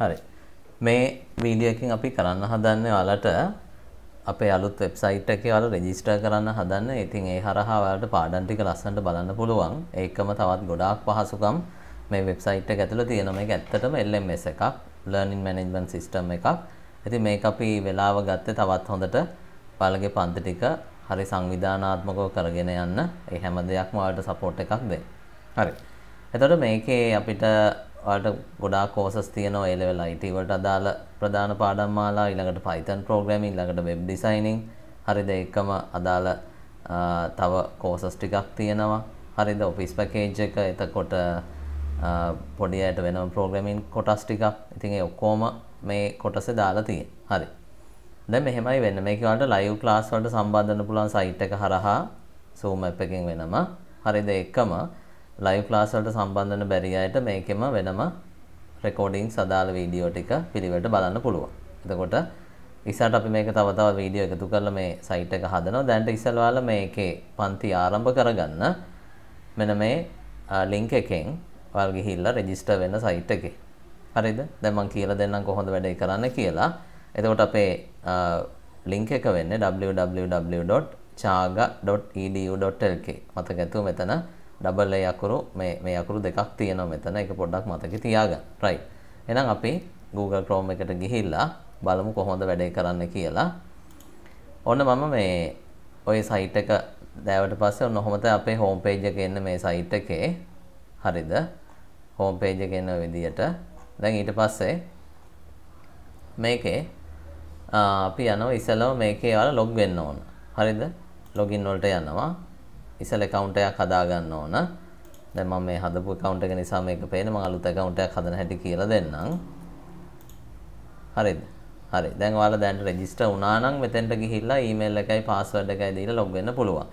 හරි. මේ වීඩියෝ එකෙන් අපි කරන්න හදන්නේ ඔයාලට අපේ අලුත් වෙබ්සයිට් එකේ ඔයාලා රෙජිස්ටර් කරන්න හදන්නේ. ඉතින් ඒ හරහා ඔයාලට පාඩම් ටික ලස්සනට බලන්න පුළුවන්. ඒකම තවත් ගොඩාක් පහසුකම් මේ වෙබ්සයිට් එක ඇතුළේ තියෙන මේක ඇත්තටම LMS එකක්. ලර්නින් මැනේජ්මන්ට් සිස්ටම් එකක්. ඉතින් මේක අපි වෙලාව ගත්තේ තවත් හොඳට ඔයාලගේ පන්ති ටික හරි සංවිධානාත්මකව කරගෙන යන්න ඒ හැම දෙයක්ම ඔයාලට සපෝට් එකක් දෙන්න. හරි. එතකොට මේකේ අපිට ඔයාලට ගොඩාක් කෝසස් තියෙනවා ඒ ලෙවල් IT වලට අදාළ ප්‍රධාන පාඩම් මාලා ඊළඟට Python programming ඊළඟට web designing හරිද එකම අදාළ තව කෝසස් ටිකක් තියෙනවා හරිද ඔෆිස් පැකේජ් එක එතකොට පොඩි අයට වෙනම ප්‍රෝග්‍රමින් කොටස් ටිකක් ඉතින් ඒ ඔක්කොම මේ කොටසේ දාලා තියෙන. හරි. දැන් මෙහෙමයි වෙන්නේ. මේක වලට ලයිව් ක්ලාස් වලට සම්බන්ධ වෙන්න පුළුවන් සයිට් එක හරහා Zoom app එකෙන් වෙනම. හරිද? එකම ලයිව් ක්ලාස් වලට සම්බන්ධ වෙන බැරි අයට මේකෙම වෙනම රෙකෝඩින්ග්ස් අදාළ වීඩියෝ ටික පිළිවෙලට බලන්න පුළුවන්. එතකොට ඉස්සරට අපි මේක තව තවත් වීඩියෝ එකතු කරලා මේ සයිට් එක හදනවා. දැන්ට ඉස්සල් ඔයාලා මේකේ පන්ති ආරම්භ කරගන්න මෙන්න මේ ලින්ක් එකෙන් ඔයාලා ගිහිල්ලා රෙජිස්ටර් වෙන්න සයිට් එකේ. හරිද? දැන් මම කියලා දෙන්නම් කොහොමද වැඩේ කරන්න කියලා. එතකොට අපේ ලින්ක් එක වෙන්නේ www.chaga.edu.lk මතක ඇතුව මෙතන ඩබල් ඒ අකුරු මේ මේ අකුරු දෙකක් තියෙනවා මෙතන. ඒක පොඩ්ඩක් මතකේ තියාගන්න. right. එහෙනම් අපි Google Chrome එකට ගිහිල්ලා බලමු කොහොමද වැඩේ කරන්න කියලා. ඔන්න මම මේ ওই site එක දැවට පස්සේ ඔන්න ඔහොමද අපේ home page එකේ ඉන්න මේ site එකේ හරිද? home page එකේ ඉන්න විදියට. දැන් ඊට පස්සේ මේකේ අපි යනවා ඉස්සලව මේකේ ඔයාලා log වෙන්න ඕන. හරිද? login වලට යනවා. ඉසල account එකක් හදා ගන්න ඕන. දැන් මම මේ හදපු account එක නිසා මේක පේන්නේ මම අලුත් account එකක් හදන හැටි කියලා දෙන්නම්. හරිද? හරි. දැන් ඔයාලා දැන් register වුණා නම් මෙතෙන්ට ගිහිල්ලා email එකයි password එකයි දීලා log වෙන්න පුළුවන්.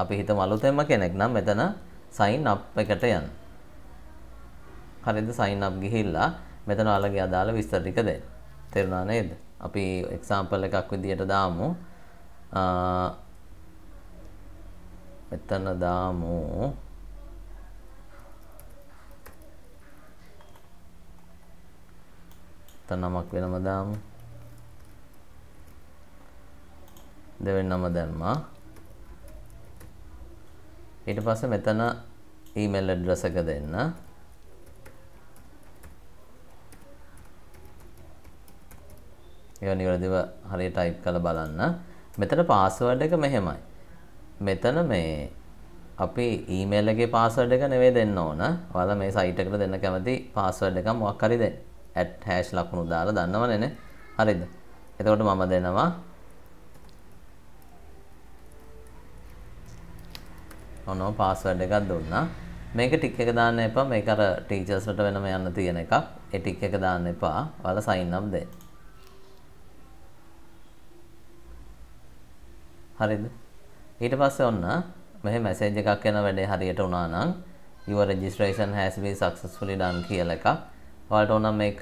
අපි හිතමු අලුතෙන්ම කෙනෙක් නම් මෙතන sign up එකට යන්න. හරිද? sign up ගිහිල්ලා මෙතන ඔයාලගේ අදාළ විස්තර ටික දෙන්න. තේරුණා නේද? අපි example එකක් විදියට දාමු. මෙතන දාමු තනමක් වෙනම දාමු දෙවෙන්නම දැම්මා ඊට පස්සේ මෙතන ඊමේල් ඇඩ්‍රස් එක දෙන්න ඒවා නිවැරදිව හරියට ටයිප් කරලා බලන්න මෙතන පාස්වර්ඩ් එක මෙහෙමයි මෙතන මේ අපි ඊමේල් එකේ පාස්වර්ඩ් එක නෙවෙයි දෙන්න ඕන. ඔයාලා මේ සයිට් එකට දෙන්න කැමති පාස්වර්ඩ් එක මොකක් හරි දෙන්න. @ ලකුණු දාලා දන්නවනේ නේ. හරිද? එතකොට මම දෙනවා ඔන්න පාස්වර්ඩ් එකක් දුන්නා. මේක ටික් එක දාන්න එපා. මේක අර ටීචර්ස්ලට වෙනම යන්න තියෙන එකක්. ඒ ටික් එක දාන්න එපා. ඔයාලා සයින් අප් දෙන්න. හරිද? ඊට පස්සේ ඔන්න මෙහි මැසේජ් එකක් එන වැඩේ හරියට වුණා නම් your registration has been successfully done කියලා එකක්. ඔයාලට ඕන මේක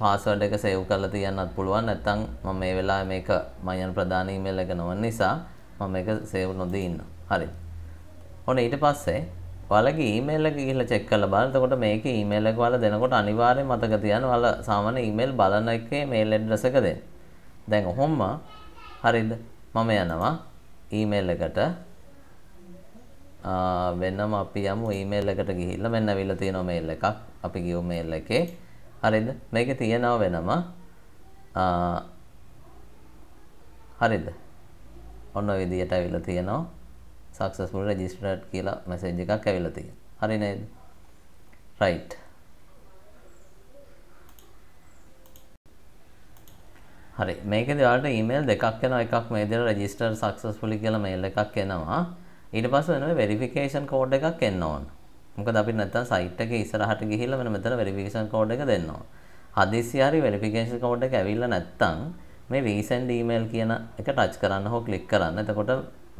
පාස්වර්ඩ් එක සේව් කරලා තියන්නත් පුළුවන්. නැත්නම් මම මේ වෙලාවේ මේක මම යන ප්‍රධාන email එක නොවන නිසා මම මේක සේව් නොදී ඉන්නවා. හරි. ඔන්න ඊට පස්සේ ඔයාලගේ email එක ගිහලා check කරලා බලන්න. එතකොට මේකේ email එක ඔයාලා දෙනකොට අනිවාර්යයෙන් මතක තියාගන්න ඔයාලා සාමාන්‍ය email බලන එකේ mail address එක දෙන්න. දැන් ඔහොම හරිද? මම යනවා ඊමේල් එකට වෙනම අපි යමු ඊමේල් එකට ගිහිල්ලා මෙන්න අවිල්ලා තියෙන මේල් එකක් අපි ගියෝ මේල් එකේ හරිද මේකේ තියෙනව වෙනම හරිද ඔන්න ඔය විදියට අවිල්ලා තියෙනවා successful registered කියලා message එකක් අවිල්ලා තියෙනවා හරි නේද right හරි මේකද ඔයාලට ඊමේල් දෙකක් එනවා එකක් මේ විදිහට රෙජිස්ටර් සක්සස්ෆුලි කියලා මේල් එකක් එනවා ඊට පස්සේ වෙන වෙරිෆිකේෂන් කෝඩ් එකක් එන්න ඕන මොකද අපිට නැත්තම් සයිට් එකේ ඉස්සරහට ගිහිල්ලා මෙන්න මෙතන වෙරිෆිකේෂන් කෝඩ් එක දෙන්න ඕන හදිස්සි හරි වෙරිෆිකේෂන් කෝඩ් එක ඇවිල්ලා නැත්තම් මේ රීසෙන්ඩ් ඊමේල් කියන එක ටච් කරන්න හෝ ක්ලික් කරන්න එතකොට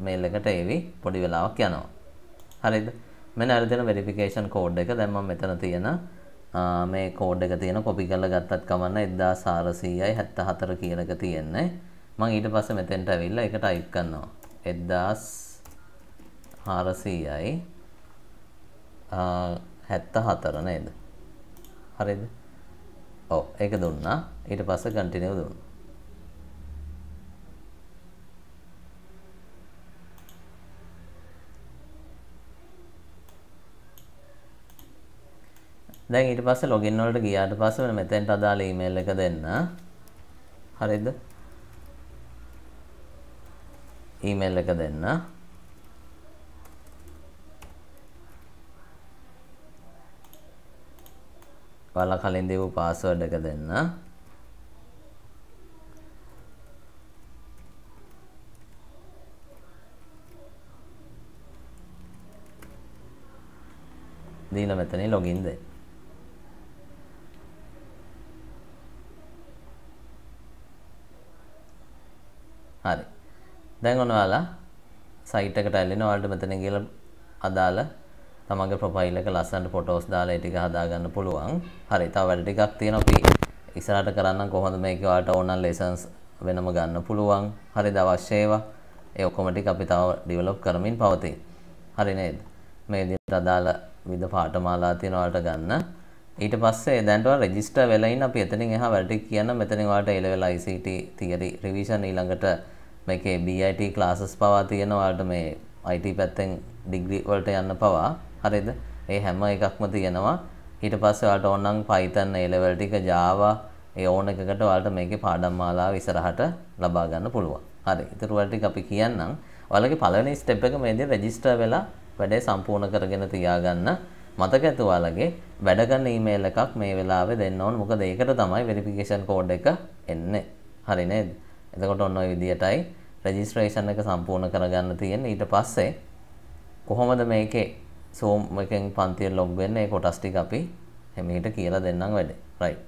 මේල් එකට එවි පොඩි වෙලාවක් යනවා හරිද මෙන්න අර දෙන වෙරිෆිකේෂන් කෝඩ් එක දැන් මම මෙතන තියෙන මේ කෝඩ් එක තියෙන කොපි කරලා ගත්තත් කමන්න 1474 කියන එක තියෙන්නේ. මම ඊට පස්සේ මෙතෙන්ට ඇවිල්ලා ඒක ටයිප් කරනවා. 1400යි 74 නේද? හරිද? ඔව් ඒක දුන්නා. ඊට පස්සේ කන්ටිනියු දුන්නා. දැන් ඊට පස්සේ login වලට ගියාට පස්සේ මෙතෙන්ට අදාළ email එක දෙන්න. හරිද? email එක දෙන්න. ඔයාලා කලින් දීපු password එක දෙන්න. දීලා මෙතනින් login දෙන්න. හරි දැන් ඔන්න ඔයාලා සයිට් එකට ඇලෙන ඔයාලට මෙතන ගිහලා අදාළ තමන්ගේ ප්‍රොෆයිල් එක ලස්සනට ෆොටෝස් දාලා ඒ ටික හදාගන්න පුළුවන්. හරි. තව වැඩ ටිකක් තියෙනවා අපි ඉස්සරහට කරන්න කොහොමද මේක ඔයාලට ඕනනම් ලෙසන්ස් වෙනම ගන්න පුළුවන්. හරිද අවශ්‍ය ඒවා. ඒ ඔක්කොම ටික අපි තව ඩෙවලොප් කරමින් පවතී. හරි නේද? මේ විදිහට අදාළ විද පාඨමාලා තියෙන ඔයාලට ගන්න. ඊට පස්සේ දැන්ට රෙජිස්ටර් වෙලා ඉන්න අපි එතනින් එහා වැඩ ටික කියන මෙතනින් ඔයාලට ඒ level ICT theory revision ඊළඟට මේකේ BIT classes පවා තියෙනවාට මේ IT පැත්තෙන් ඩිග්‍රී වලට යන්න පවා හරිද? ඒ හැම එකක්ම තියෙනවා. ඊට පස්සේ ඔයාලට ඕන නම් Python A level ටික Java ඒ ඕන එකකට ඔයාලට මේකේ පාඩම් මාලාව ඉස්සරහට ලබා ගන්න පුළුවන්. හරි. ඊට ඔයාලට ටික අපි කියන්නම්. ඔයාලගේ පළවෙනි step එක මේ විදිහට register වෙලා වැඩේ සම්පූර්ණ කරගෙන තියාගන්න. මතක ඇති ඔයාලගේ වැඩ ගන්න ඊමේල් එකක් මේ වෙලාවේ දෙන්න ඕන. මොකද ඒකට තමයි වෙරිෆිකේෂන් කෝඩ් එක එන්නේ. හරි නේද? එතකොට ඔන්න ඔය විදිහටයි රෙජිස්ට්‍රේෂන් එක සම්පූර්ණ කරගන්න තියෙන්නේ. ඊට පස්සේ කොහොමද මේකේ සෝම් එකෙන් පන්තිය ලොග් වෙන්නේ? ඒ කොටස් ටික අපි එමෙහිට කියලා දෙන්නම් වැඩේ. right